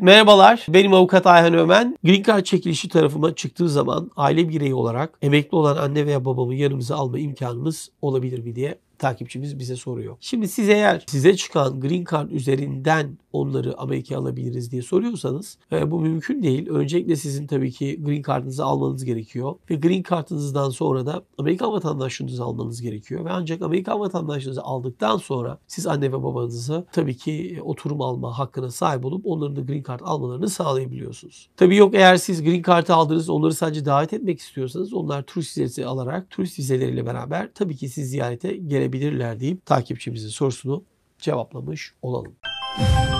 Merhabalar, benim avukat Ayhan Ömen. Green Card çekilişi tarafıma çıktığı zaman aile bireyi olarak emekli olan anne veya babamı yanımıza alma imkanımız olabilir mi diye takipçimiz bize soruyor. Şimdi siz eğer size çıkan Green Card üzerinden onları Amerika'ya alabiliriz diye soruyorsanız e, bu mümkün değil. Öncelikle sizin tabii ki green card'ınızı almanız gerekiyor ve green card'ınızdan sonra da Amerika vatandaşlığınızı almanız gerekiyor ve ancak Amerika vatandaşlığınızı aldıktan sonra siz anne ve babanızı tabii ki e, oturum alma hakkına sahip olup onların da green card almalarını sağlayabiliyorsunuz. Tabii yok eğer siz green card'ı aldınız onları sadece davet etmek istiyorsanız onlar turist vizesi alarak turist vizeleriyle beraber tabii ki siz ziyarete gelebilirler deyip takipçimizin sorusunu cevaplamış olalım. Müzik